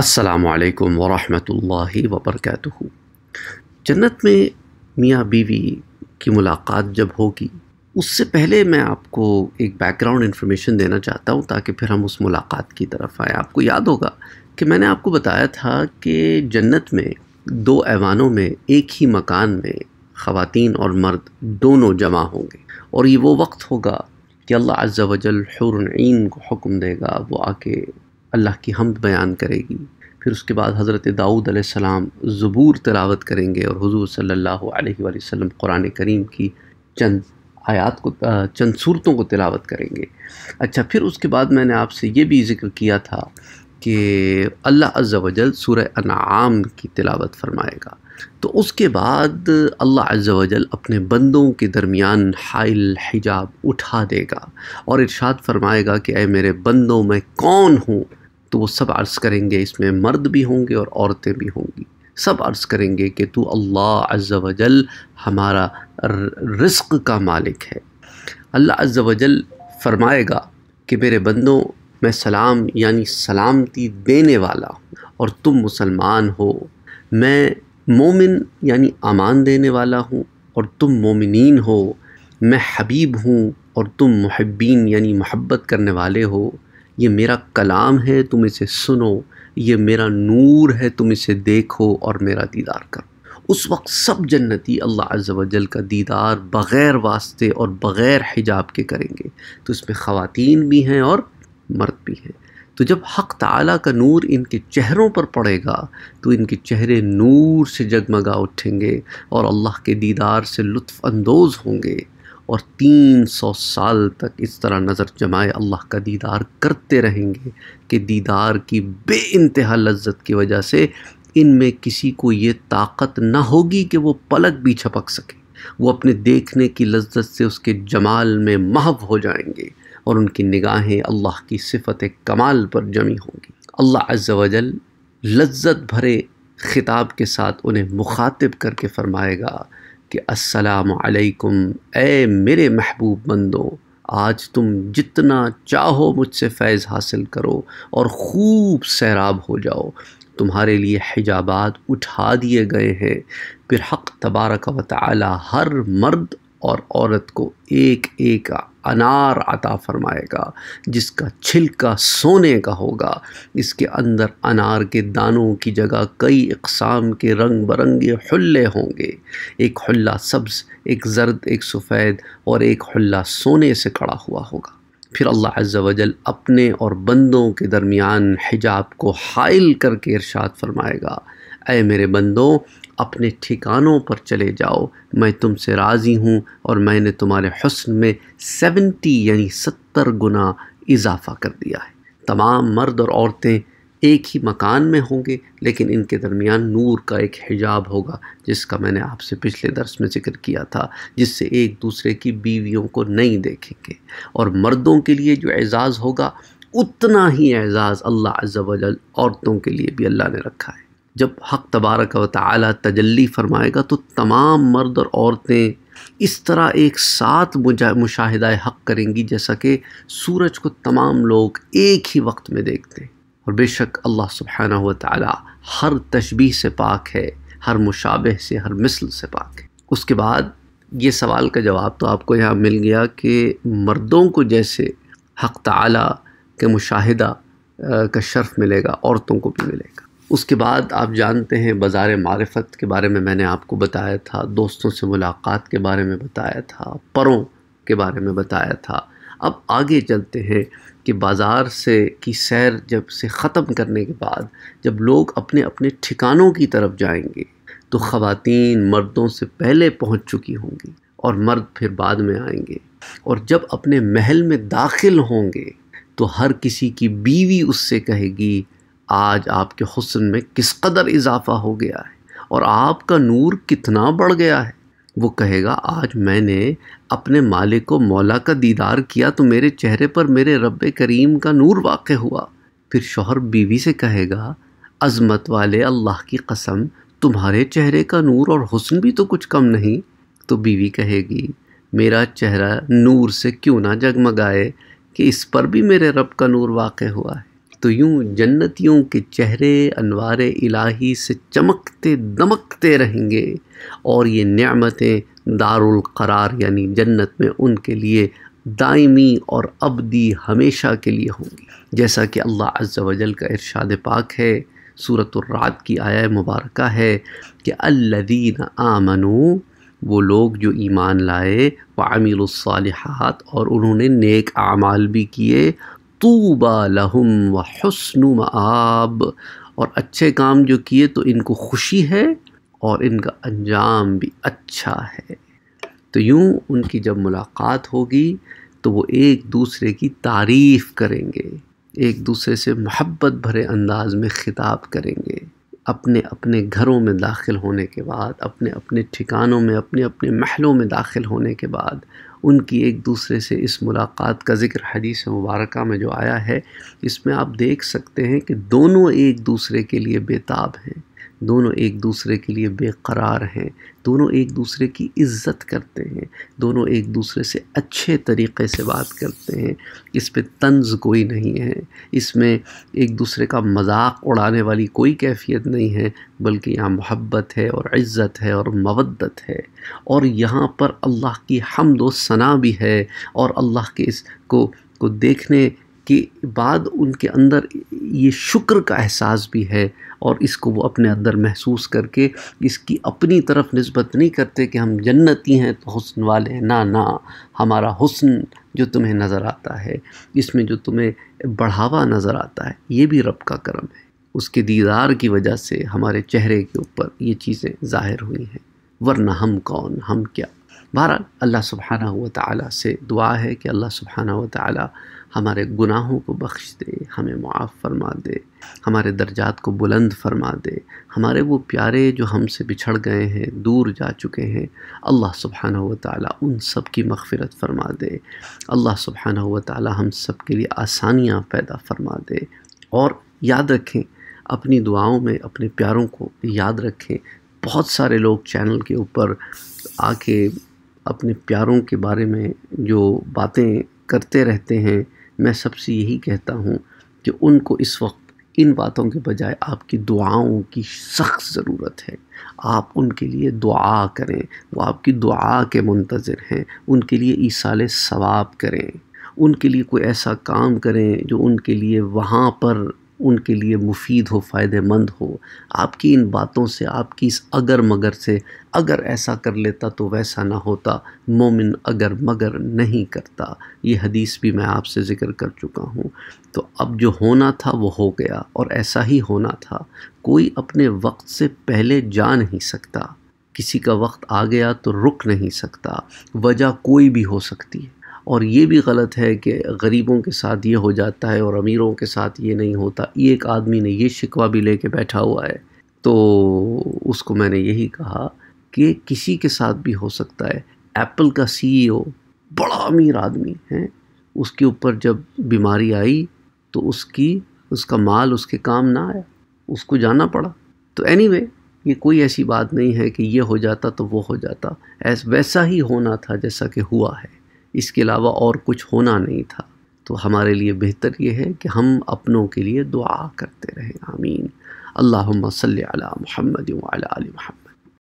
असलकम वरहि वबरक जन्नत में मियाँ बीवी की मुलाकात जब होगी उससे पहले मैं आपको एक बैकग्राउंड इन्फॉर्मेशन देना चाहता हूँ ताकि फिर हम उस मुलाकात की तरफ आएँ आपको याद होगा कि मैंने आपको बताया था कि जन्नत में दो ऐवानों में एक ही मकान में ख़वातीन और मर्द दोनों जमा होंगे और ये वो वक्त होगा कि अल्लाह अज़्ज़ा वजल हुरन को हुक्म देगा वो आके अल्लाह की हमद बयान करेगी फिर उसके बाद हज़रत दाऊद सलाम ज़बूर तलावत करेंगे और हजूर सल्ला वसम कुरान करीम की चंद आयात को चंद सूरतों को तिलावत करेंगे अच्छा फिर उसके बाद मैंने आपसे ये भी ज़िक्र किया था कि अल्लाह अज़्ज़ा वजल सूर अनाम की तिलावत फरमाएगा तो उसके बाद अल्लाह अज़्ज़ा वजल अपने बंदों के दरमियान हाइल हिजाब उठा देगा और इरशाद फरमाएगा कि अरे मेरे बंदों मैं कौन हूँ तो वो सब अर्ज़ करेंगे इसमें मर्द भी होंगे और औरतें भी होंगी सब अर्ज़ करेंगे कि तू अल्लाह अज़्ज़ वजल हमारा रिस्क का मालिक है अल्लाह अज़्ज़ वजल फरमाएगा कि मेरे बंदों मैं सलाम यानी सलामती देने वाला हूँ और तुम मुसलमान हो मैं मोमिन यानी अमान देने वाला हूँ और तुम मोमिन हो मैं हबीब हूँ और तुम महब्बीन यानी मोहब्बत करने वाले हो ये मेरा कलाम है तुम इसे सुनो ये मेरा नूर है तुम इसे देखो और मेरा दीदार करो उस वक्त सब जन्नती अल्लाह अजल का दीदार बग़ैर वास्ते और बग़ैर हिजाब के करेंगे तो इसमें ख़वातीन भी हैं और मर्द भी हैं तो जब हक़ तला का नूर इनके चेहरों पर पड़ेगा तो इनके चेहरे नूर से जगमगा उठेंगे और अल्लाह के दीदार से लुफानंदोज़ अंदोज़ होंगे और तीन सौ साल तक इस तरह नज़र जमाए अल्लाह का दीदार करते रहेंगे कि दीदार की बे इंतहा लज्जत की वजह से इनमें किसी को ये ताकत ना होगी कि वो पलक भी छपक सके वो अपने देखने की लज्जत से उसके जमाल में महव हो जाएंगे और उनकी निगाहें अल्लाह की सिफत कमाल पर जमी होंगी अल्लाह अज्जल लज्जत भरे ख़िताब के साथ उन्हें मुखातिब करके फ़रमाएगा कि असलकुम ए मेरे महबूब बंदो आज तुम जितना चाहो मुझसे फैज़ हासिल करो और खूब सैराब हो जाओ तुम्हारे लिए हिजाबात उठा दिए गए हैं फिर हक़ तबारक व हर मर्द और औरत को एक एक अनार अता फरमाएगा जिसका छिलका सोने का होगा इसके अंदर अनार के दानों की जगह कई इकसाम के रंग बरंगे हल्ले होंगे एक हल्ला सब्ज़ एक जर्द एक सफ़ेद और एक हल्ला सोने से खड़ा हुआ होगा फिर अल्लाह अज़ वजल अपने और बंदों के दरमियान हिजाब को हाइल करके इरशाद फरमाएगा अय मेरे बंदों अपने ठिकानों पर चले जाओ मैं तुमसे राज़ी हूँ और मैंने तुम्हारे हसन में सेवेंटी यानी सत्तर गुना इजाफ़ा कर दिया है तमाम मर्द और औरतें एक ही मकान में होंगे लेकिन इनके दरमियान नूर का एक हिजाब होगा जिसका मैंने आपसे पिछले दर्स में जिक्र किया था जिससे एक दूसरे की बीवियों को नहीं देखेंगे और मर्दों के लिए जो एज़ाज़ होगा उतना ही एज़ाज़ अल्लाह अजल औरतों के लिए भी अल्लाह ने रखा है जब हक तबारक व ताली तजल्ली फरमाएगा तो तमाम मर्द और औरतें इस तरह एक साथ मुशाहिदा हक करेंगी जैसा कि सूरज को तमाम लोग एक ही वक्त में देखते हैं और बेशक अल्लाह सुबहाना हुआ ताला हर तशबी से पाक है हर मुशाबे से हर मिसल से पाक है उसके बाद ये सवाल का जवाब तो आपको यहाँ मिल गया कि मर्दों को जैसे हक़ ताला के मुशाहिदा का शर्फ मिलेगा औरतों को भी मिलेगा उसके बाद आप जानते हैं बाज़ार मारफत के बारे में मैंने आपको बताया था दोस्तों से मुलाकात के बारे में बताया था परों के बारे में बताया था अब आगे चलते हैं कि बाज़ार से की सैर जब से ख़त्म करने के बाद जब लोग अपने अपने ठिकानों की तरफ जाएंगे तो ख़वान मर्दों से पहले पहुंच चुकी होंगी और मर्द फिर बाद में आएंगे और जब अपने महल में दाखिल होंगे तो हर किसी की बीवी उससे कहेगी आज आपके हसन में किस कदर इजाफ़ा हो गया है और आपका नूर कितना बढ़ गया है वो कहेगा आज मैंने अपने मालिक को मौला का दीदार किया तो मेरे चेहरे पर मेरे रब करीम का नूर वाक़ हुआ फिर शोहर बीवी से कहेगा अज़मत वाले अल्लाह की कसम तुम्हारे चेहरे का नूर और हुसन भी तो कुछ कम नहीं तो बीवी कहेगी मेरा चेहरा नूर से क्यों ना जगमगाए कि इस पर भी मेरे रब का नूर वाक़ हुआ है तो यूं जन्नतियों के चेहरे अनवार इलाही से चमकते दमकते रहेंगे और ये नियामतें दारुल करार यानी जन्नत में उनके लिए दायमी और अबदी हमेशा के लिए होंगी जैसा कि अल्लाह अज़्ज़ का इरशाद पाक है सूरत रात की आया मुबारक है कि अल्लदीन आमनु वो लोग जो ईमान लाए व आमिलसालहत और उन्होंने नेक आमाल भी किए तूबा लहुम व हसन आब और अच्छे काम जो किए तो इनको खुशी है और इनका अंजाम भी अच्छा है तो यूँ उनकी जब मुलाकात होगी तो वो एक दूसरे की तारीफ़ करेंगे एक दूसरे से मोहब्बत भरे अंदाज में ख़िताब करेंगे अपने अपने घरों में दाखिल होने के बाद अपने अपने ठिकानों में अपने अपने महलों में दाखिल होने के बाद उनकी एक दूसरे से इस मुलाकात का ज़िक्र हदीस मुबारक में जो आया है इसमें आप देख सकते हैं कि दोनों एक दूसरे के लिए बेताब हैं दोनों एक दूसरे के लिए बेकरार हैं दोनों एक दूसरे की इज्जत करते हैं दोनों एक दूसरे से अच्छे तरीक़े से बात करते हैं इस पर तंज कोई नहीं है इसमें एक दूसरे का मजाक उड़ाने वाली कोई कैफियत नहीं है बल्कि यहाँ मोहब्बत है और इज़्ज़त है और मवदत है और यहाँ पर अल्लाह की हमदो सना भी है और अल्लाह के इस को को देखने के बाद उनके अंदर ये शुक्र का एहसास भी है और इसको वो अपने अंदर महसूस करके इसकी अपनी तरफ नस्बत नहीं करते कि हम जन्नती हैं तो हसन वाले ना ना हमारा हुसन जो तुम्हें नज़र आता है इसमें जो तुम्हें बढ़ावा नज़र आता है ये भी रब का करम है उसके दीदार की वजह से हमारे चेहरे के ऊपर ये चीज़ें ज़ाहिर हुई हैं वरना हम कौन हम क्या बहरहाल अल्लाह सुबहाना हुआ तुआ से दुआ है कि अल्लाह सुबहाना हुआ ताली हमारे गुनाहों को बख्श दे हमें मुआफ़ फरमा दे हमारे दर्जात को बुलंद फरमा दे हमारे वो प्यारे जो हमसे बिछड़ गए हैं दूर जा चुके हैं अल्लाह सुबहाना ताली उन सब की मगफ़रत फरमा दे अल्लाह सुबहाना व ताली हम सब के लिए आसानियाँ पैदा फरमा दे और याद रखें अपनी दुआओं में अपने प्यारों को याद रखें बहुत सारे लोग चैनल के ऊपर आके अपने प्यारों के बारे में जो बातें करते रहते हैं मैं सबसे यही कहता हूँ कि उनको इस वक्त इन बातों के बजाय आपकी दुआओं की सख्त ज़रूरत है आप उनके लिए दुआ करें वो आपकी दुआ के मंतज़र हैं उनके लिए ईसाल सवाब करें उनके लिए कोई ऐसा काम करें जो उनके लिए वहाँ पर उनके लिए मुफीद हो फ़ायदेमंद हो आपकी इन बातों से आपकी इस अगर मगर से अगर ऐसा कर लेता तो वैसा ना होता मोमिन अगर मगर नहीं करता ये हदीस भी मैं आपसे ज़िक्र कर चुका हूँ तो अब जो होना था वो हो गया और ऐसा ही होना था कोई अपने वक्त से पहले जा नहीं सकता किसी का वक्त आ गया तो रुक नहीं सकता वजह कोई भी हो सकती है और ये भी गलत है कि गरीबों के साथ ये हो जाता है और अमीरों के साथ ये नहीं होता ये एक आदमी ने ये शिकवा भी लेके बैठा हुआ है तो उसको मैंने यही कहा कि किसी के साथ भी हो सकता है एप्पल का सीईओ e बड़ा अमीर आदमी है उसके ऊपर जब बीमारी आई तो उसकी उसका माल उसके काम ना आया उसको जाना पड़ा तो एनी anyway, ये कोई ऐसी बात नहीं है कि ये हो जाता तो वो हो जाता ऐसा वैसा ही होना था जैसा कि हुआ है इसके अलावा और कुछ होना नहीं था तो हमारे लिए बेहतर ये है कि हम अपनों के लिए दुआ करते रहें आमीन अल्लाह सल महमद महमद